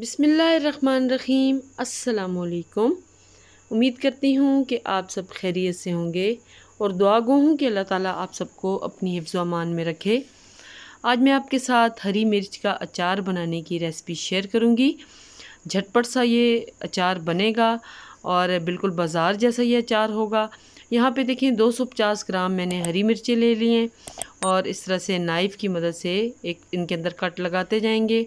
बिसमीम असलकुम उम्मीद करती हूँ कि आप सब खैरियत से होंगे और दुआ गो हूँ कि अल्लाह ताला आप सबको अपनी अमान में रखे आज मैं आपके साथ हरी मिर्च का अचार बनाने की रेसिपी शेयर करूँगी झटपट सा ये अचार बनेगा और बिल्कुल बाज़ार जैसा ये अचार होगा यहाँ पे देखें 250 ग्राम मैंने हरी मिर्चें ले ली हैं और इस तरह से नाइफ़ की मदद से एक इनके अंदर कट लगाते जाएंगे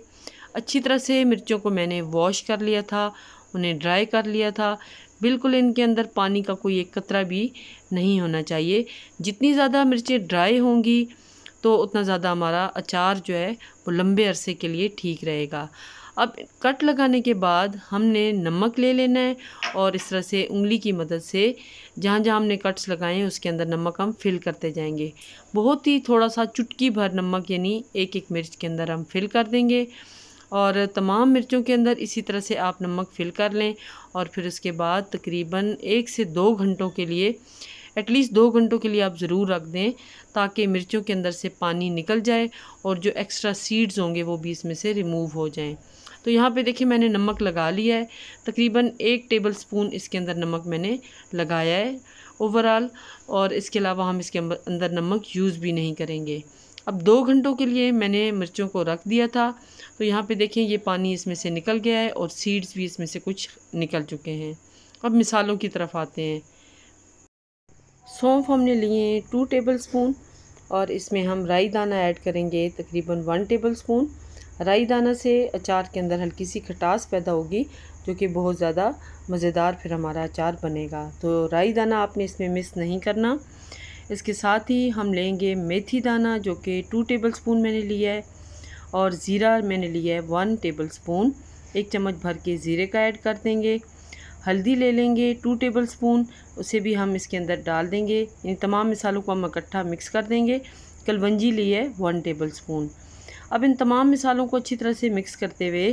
अच्छी तरह से मिर्चों को मैंने वॉश कर लिया था उन्हें ड्राई कर लिया था बिल्कुल इनके अंदर पानी का कोई एक कतरा भी नहीं होना चाहिए जितनी ज़्यादा मिर्चें ड्राई होंगी तो उतना ज़्यादा हमारा अचार जो है वो लंबे अरसे के लिए ठीक रहेगा अब कट लगाने के बाद हमने नमक ले लेना है और इस तरह से उंगली की मदद से जहाँ जहाँ हमने कट्स लगाए हैं उसके अंदर नमक हम फिल करते जाएंगे बहुत ही थोड़ा सा चुटकी भर नमक यानी एक एक मिर्च के अंदर हम फिल कर देंगे और तमाम मिर्चों के अंदर इसी तरह से आप नमक फिल कर लें और फिर उसके बाद तकरीबन एक से दो घंटों के लिए एटलीस्ट दो घंटों के लिए आप ज़रूर रख दें ताकि मिर्चों के अंदर से पानी निकल जाए और जो एक्स्ट्रा सीड्स होंगे वो भी इसमें से रिमूव हो जाएं तो यहाँ पे देखिए मैंने नमक लगा लिया है तकरीबन एक टेबल स्पून इसके अंदर नमक मैंने लगाया है ओवरऑल और इसके अलावा हम इसके अंदर नमक यूज़ भी नहीं करेंगे अब दो घंटों के लिए मैंने मिर्चों को रख दिया था तो यहाँ पे देखें ये पानी इसमें से निकल गया है और सीड्स भी इसमें से कुछ निकल चुके हैं अब मिसालों की तरफ आते हैं सौंफ हमने लिए टू टेबल स्पून और इसमें हम राई दाना ऐड करेंगे तकरीबन वन टेबल स्पून राई दाना से अचार के अंदर हल्की सी खटास पैदा होगी जो कि बहुत ज़्यादा मज़ेदार फिर हमारा अचार बनेगा तो राई दाना आपने इसमें मिस नहीं करना इसके साथ ही हम लेंगे मेथी दाना जो कि टू टेबल स्पून मैंने लिया है और ज़ीरा मैंने लिया है वन टेबल स्पून एक चम्मच भर के ज़ीरे का ऐड कर देंगे हल्दी ले लेंगे टू टेबल स्पून उसे भी हम इसके अंदर डाल देंगे इन तमाम मिसालों को हम इकट्ठा मिक्स कर देंगे कलवंजी ली है वन टेबल स्पून अब इन तमाम मिसालों को अच्छी तरह से मिक्स करते हुए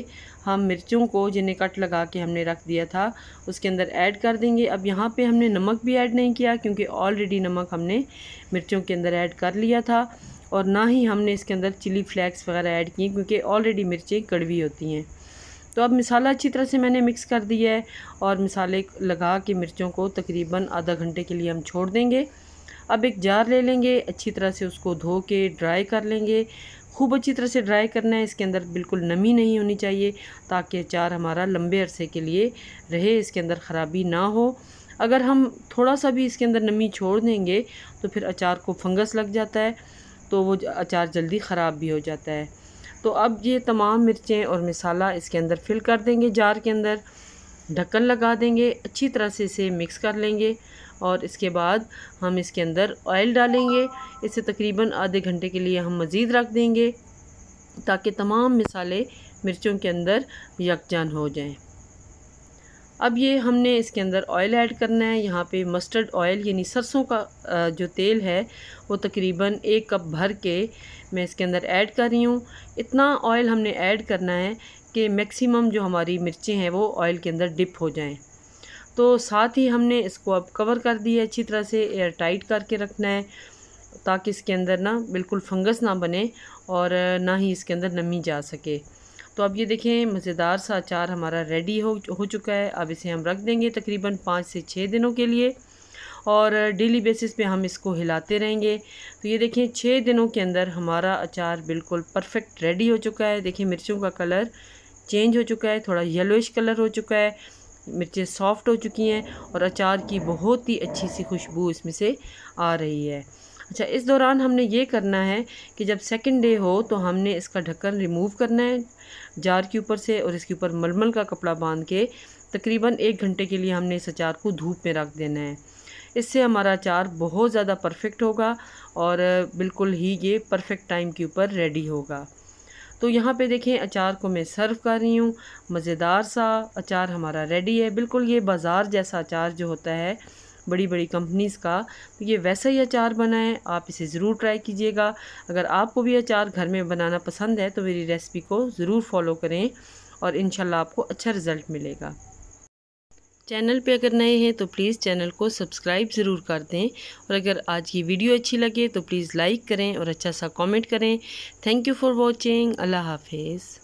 हम मिर्चों को जिन्हें कट लगा के हमने रख दिया था उसके अंदर ऐड कर देंगे अब यहाँ पे हमने नमक भी ऐड नहीं किया क्योंकि ऑलरेडी नमक हमने मिर्चों के अंदर ऐड कर लिया था और ना ही हमने इसके अंदर चिली फ्लैक्स वगैरह ऐड किए क्योंकि ऑलरेडी मिर्चें कड़वी होती हैं तो अब मिसाला अच्छी तरह से मैंने मिक्स कर दिया है और मिसाले लगा के मिर्चों को तकरीबन आधा घंटे के लिए हम छोड़ देंगे अब एक जार ले लेंगे अच्छी तरह से उसको धो के ड्राई कर लेंगे खूब अच्छी तरह से ड्राई करना है इसके अंदर बिल्कुल नमी नहीं होनी चाहिए ताकि अचार हमारा लंबे अरसे के लिए रहे इसके अंदर ख़राबी ना हो अगर हम थोड़ा सा भी इसके अंदर नमी छोड़ देंगे तो फिर अचार को फंगस लग जाता है तो वो अचार जल्दी ख़राब भी हो जाता है तो अब ये तमाम मिर्चें और मसाला इसके अंदर फिल कर देंगे जार के अंदर ढक्कन लगा देंगे अच्छी तरह से इसे मिक्स कर लेंगे और इसके बाद हम इसके अंदर ऑयल डालेंगे इसे तकरीबन आधे घंटे के लिए हम मज़ीद रख देंगे ताकि तमाम मिसाले मिर्चों के अंदर यकजान हो जाएं। अब ये हमने इसके अंदर ऑयल ऐड करना है यहाँ पे मस्टर्ड ऑयल यानी सरसों का जो तेल है वो तकरीबन एक कप भर के मैं इसके अंदर ऐड कर रही हूँ इतना ऑयल हमने ऐड करना है कि मैक्सिमम जो हमारी मिर्चें हैं वो ऑयल के अंदर डिप हो जाएं तो साथ ही हमने इसको अब कवर कर दिया अच्छी तरह से एयर टाइट करके रखना है ताकि इसके अंदर ना बिल्कुल फंगस ना बने और ना ही इसके अंदर नमी जा सके तो अब ये देखें मज़ेदार सा अचार हमारा रेडी हो हो चुका है अब इसे हम रख देंगे तकरीबन पाँच से छः दिनों के लिए और डेली बेसिस पे हम इसको हिलाते रहेंगे तो ये देखें छः दिनों के अंदर हमारा अचार बिल्कुल परफेक्ट रेडी हो चुका है देखिए मिर्चों का कलर चेंज हो चुका है थोड़ा येलोइश कलर हो चुका है मिर्चें सॉफ़्ट हो चुकी हैं और अचार की बहुत ही अच्छी सी खुशबू इसमें से आ रही है अच्छा इस दौरान हमने ये करना है कि जब सेकंड डे हो तो हमने इसका ढक्कन रिमूव करना है जार के ऊपर से और इसके ऊपर मलमल का कपड़ा बांध के तकरीबन एक घंटे के लिए हमने इस अचार को धूप में रख देना है इससे हमारा अचार बहुत ज़्यादा परफेक्ट होगा और बिल्कुल ही ये परफेक्ट टाइम के ऊपर रेडी होगा तो यहाँ पे देखें अचार को मैं सर्व कर रही हूँ मज़ेदार सा अचार हमारा रेडी है बिल्कुल ये बाज़ार जैसा अचार जो होता है बड़ी बड़ी कंपनीज़ का तो ये वैसा ही अचार बनाएं आप इसे ज़रूर ट्राई कीजिएगा अगर आपको भी अचार घर में बनाना पसंद है तो मेरी रेसिपी को ज़रूर फॉलो करें और इन आपको अच्छा रिज़ल्ट मिलेगा चैनल पे अगर नए हैं तो प्लीज़ चैनल को सब्सक्राइब ज़रूर कर दें और अगर आज की वीडियो अच्छी लगे तो प्लीज़ लाइक करें और अच्छा सा कमेंट करें thank you for watching Allah हाफिज़